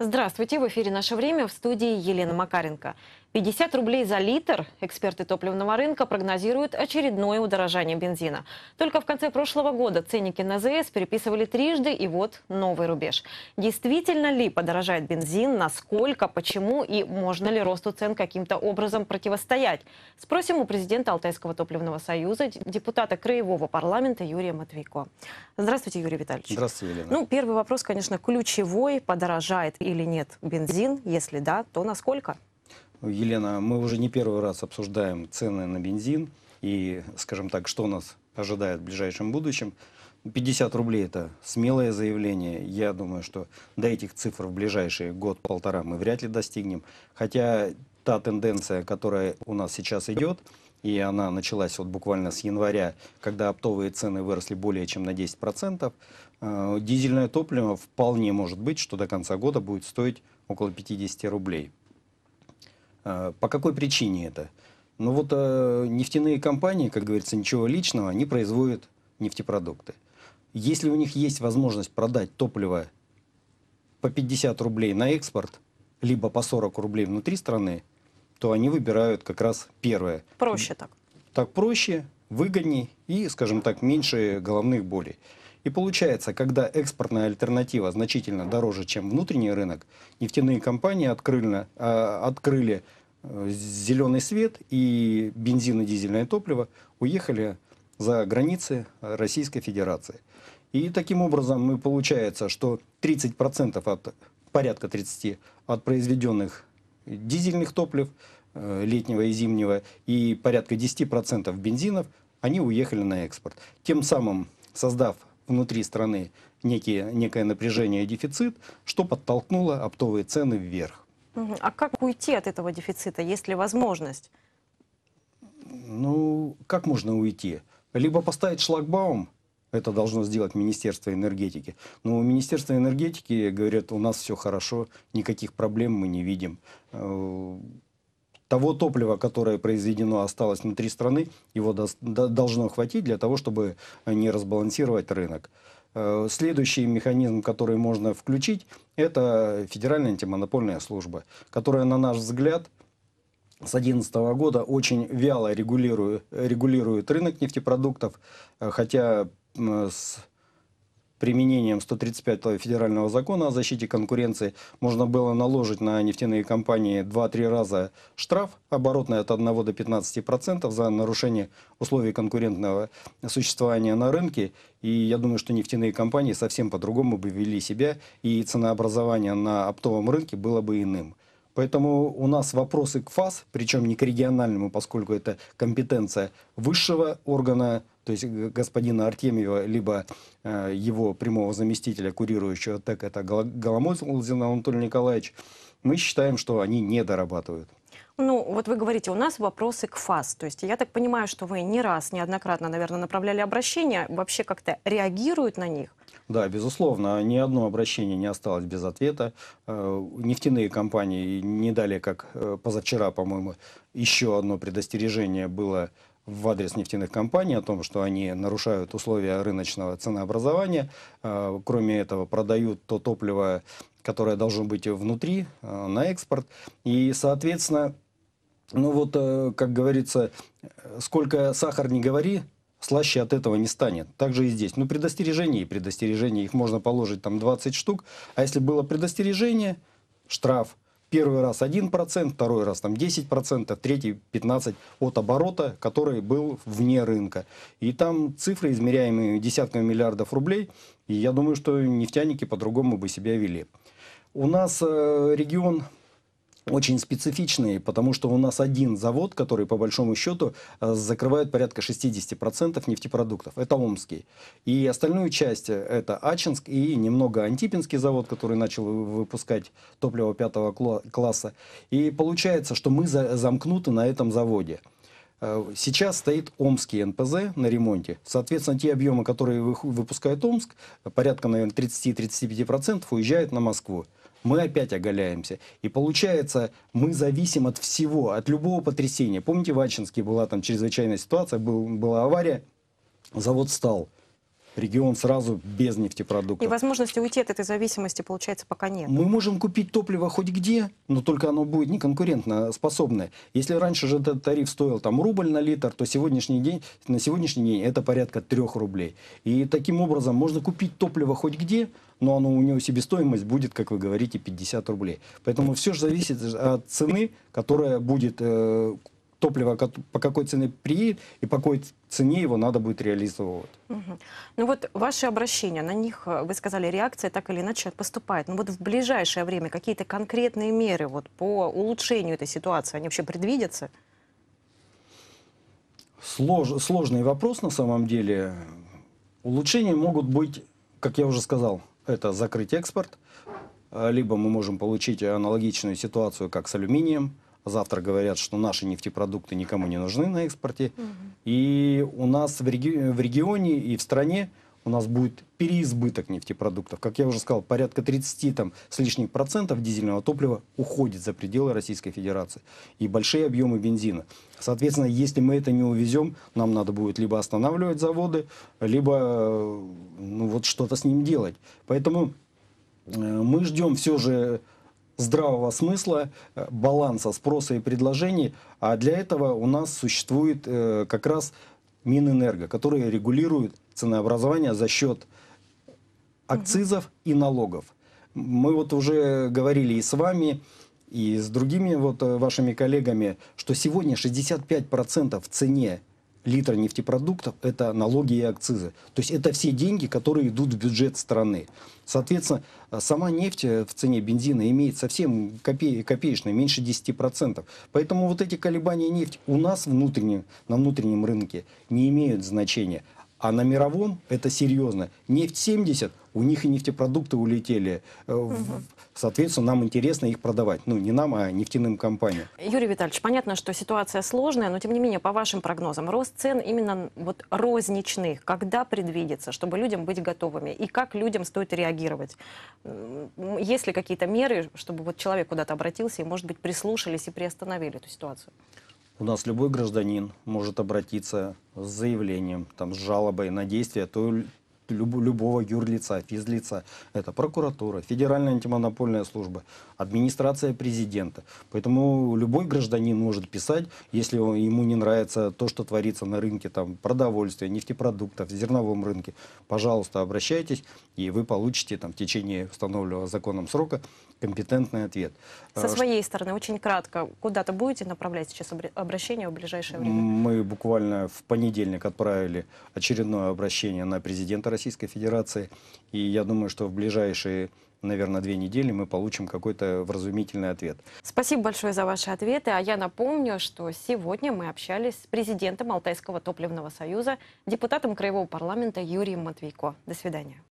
Здравствуйте, в эфире «Наше время» в студии Елена Макаренко. 50 рублей за литр. Эксперты топливного рынка прогнозируют очередное удорожание бензина. Только в конце прошлого года ценники на ЗС переписывали трижды, и вот новый рубеж. Действительно ли подорожает бензин, насколько, почему и можно ли росту цен каким-то образом противостоять? Спросим у президента Алтайского топливного союза, депутата Краевого парламента Юрия Матвейко. Здравствуйте, Юрий Витальевич. Здравствуйте, Елена. Ну, первый вопрос, конечно, ключевой. Подорожает или нет бензин? Если да, то насколько? Елена, мы уже не первый раз обсуждаем цены на бензин и, скажем так, что нас ожидает в ближайшем будущем. 50 рублей – это смелое заявление. Я думаю, что до этих цифр в ближайшие год-полтора мы вряд ли достигнем. Хотя та тенденция, которая у нас сейчас идет, и она началась вот буквально с января, когда оптовые цены выросли более чем на 10%, э, дизельное топливо вполне может быть, что до конца года будет стоить около 50 рублей. А, по какой причине это? Ну вот э, нефтяные компании, как говорится, ничего личного, они производят нефтепродукты. Если у них есть возможность продать топливо по 50 рублей на экспорт, либо по 40 рублей внутри страны, то они выбирают как раз первое. Проще так. Так проще, выгодней и, скажем так, меньше головных болей. И получается, когда экспортная альтернатива значительно дороже, чем внутренний рынок, нефтяные компании открыли, э, открыли э, зеленый свет и бензин и дизельное топливо уехали за границы Российской Федерации. И таким образом мы получается, что 30% от, порядка 30% от произведенных дизельных топлив э, летнего и зимнего и порядка 10% бензинов, они уехали на экспорт. Тем самым создав внутри страны некие, некое напряжение и дефицит, что подтолкнуло оптовые цены вверх. А как уйти от этого дефицита, есть ли возможность? Ну, как можно уйти? Либо поставить шлагбаум, это должно сделать Министерство энергетики. Но у Министерства энергетики говорят, у нас все хорошо, никаких проблем мы не видим. Э, того топлива, которое произведено, осталось внутри страны, его до, до, должно хватить для того, чтобы не разбалансировать рынок. Э, следующий механизм, который можно включить, это Федеральная антимонопольная служба, которая, на наш взгляд, с 2011 года очень вяло регулирует, регулирует рынок нефтепродуктов, э, хотя с применением 135 федерального закона о защите конкуренции можно было наложить на нефтяные компании 2-3 раза штраф, оборотный от 1 до 15% процентов за нарушение условий конкурентного существования на рынке. И я думаю, что нефтяные компании совсем по-другому бы вели себя, и ценообразование на оптовом рынке было бы иным. Поэтому у нас вопросы к ФАС, причем не к региональному, поскольку это компетенция высшего органа, то есть господина Артемьева, либо э, его прямого заместителя, курирующего ТЭК, это Голомозин Анатолий Николаевич, мы считаем, что они не дорабатывают ну, вот вы говорите, у нас вопросы к ФАС. То есть я так понимаю, что вы не раз, неоднократно, наверное, направляли обращения, вообще как-то реагируют на них? Да, безусловно, ни одно обращение не осталось без ответа. Э, нефтяные компании не дали, как э, позавчера, по-моему, еще одно предостережение было в адрес нефтяных компаний о том, что они нарушают условия рыночного ценообразования. Э, кроме этого, продают то топливо, которое должно быть внутри, на экспорт. И, соответственно, ну вот, э, как говорится, э, сколько сахар не говори, слаще от этого не станет. Так же и здесь. Ну, предостережение и предостережение. Их можно положить там 20 штук. А если было предостережение, штраф. Первый раз 1%, второй раз там 10%, третий 15% от оборота, который был вне рынка. И там цифры, измеряемые десятками миллиардов рублей, и я думаю, что нефтяники по-другому бы себя вели. У нас э, регион очень специфичные, потому что у нас один завод, который по большому счету э, закрывает порядка 60% нефтепродуктов. Это Омский. И остальную часть э, это Ачинск и немного Антипинский завод, который начал выпускать топливо пятого класса. И получается, что мы замкнуты на этом заводе. Э, сейчас стоит Омский НПЗ на ремонте. Соответственно, те объемы, которые выпускает Омск, порядка, наверное, 30-35% уезжают на Москву мы опять оголяемся. И получается, мы зависим от всего, от любого потрясения. Помните, в Ачинске была там чрезвычайная ситуация, был, была авария, завод стал регион сразу без нефтепродуктов. И возможности уйти от этой зависимости, получается, пока нет. Мы можем купить топливо хоть где, но только оно будет неконкурентно способное. Если раньше же этот тариф стоил там рубль на литр, то сегодняшний день, на сегодняшний день это порядка трех рублей. И таким образом можно купить топливо хоть где, но оно, у него себестоимость будет, как вы говорите, 50 рублей. Поэтому все же зависит от цены, которая будет э, топливо по какой цене приедет и по какой цене его надо будет реализовывать. Угу. Ну вот ваши обращения, на них, э, вы сказали, реакция так или иначе поступает. Но ну вот в ближайшее время какие-то конкретные меры вот по улучшению этой ситуации, они вообще предвидятся? Слож, сложный вопрос на самом деле. Улучшения могут быть, как я уже сказал, это закрыть экспорт, э, либо мы можем получить аналогичную ситуацию, как с алюминием, Завтра говорят, что наши нефтепродукты никому не нужны на экспорте. Угу. И у нас в, реги в регионе и в стране у нас будет переизбыток нефтепродуктов. Как я уже сказал, порядка 30 там, с лишним процентов дизельного топлива уходит за пределы Российской Федерации. И большие объемы бензина. Соответственно, если мы это не увезем, нам надо будет либо останавливать заводы, либо э, ну, вот что-то с ним делать. Поэтому э, мы ждем все же здравого смысла, э, баланса спроса и предложений. А для этого у нас существует э, как раз Минэнерго, которые регулирует ценообразование за счет акцизов и налогов. Мы вот уже говорили и с вами, и с другими вот э, вашими коллегами, что сегодня 65% в цене литра нефтепродуктов – это налоги и акцизы. То есть это все деньги, которые идут в бюджет страны. Соответственно, э, сама нефть э, в цене бензина имеет совсем копе копеечную, меньше 10%. Поэтому вот эти колебания нефти у нас внутренне, на внутреннем рынке не имеют значения. А на мировом это серьезно. Нефть 70, у них и нефтепродукты улетели. Э, соответственно, нам интересно их продавать. Ну, не нам, а нефтяным компаниям. Юрий Витальевич, понятно, что ситуация сложная, но тем не менее, по вашим прогнозам, рост цен именно вот розничных, когда предвидится, чтобы людям быть готовыми? И как людям стоит реагировать? Есть ли какие-то меры, чтобы вот человек куда-то обратился и, может быть, прислушались и приостановили эту ситуацию? У нас любой гражданин может обратиться с заявлением, там, с жалобой на действия той, люб, любого юрлица, физлица. Это прокуратура, Федеральная антимонопольная служба, администрация президента. Поэтому любой гражданин может писать, если он, ему не нравится то, что творится на рынке там, продовольствия, нефтепродуктов, зерновом рынке. Пожалуйста, обращайтесь, и вы получите там, в течение установленного законом срока компетентный ответ. Со э, своей стороны, очень кратко, куда-то будете направлять сейчас обращение в ближайшее время? Мы буквально в понедельник отправили очередное обращение на президента России Российской Федерации. И я думаю, что в ближайшие наверное, две недели мы получим какой-то вразумительный ответ. Спасибо большое за ваши ответы. А я напомню, что сегодня мы общались с президентом Алтайского топливного союза, депутатом Краевого парламента Юрием Матвейко. До свидания.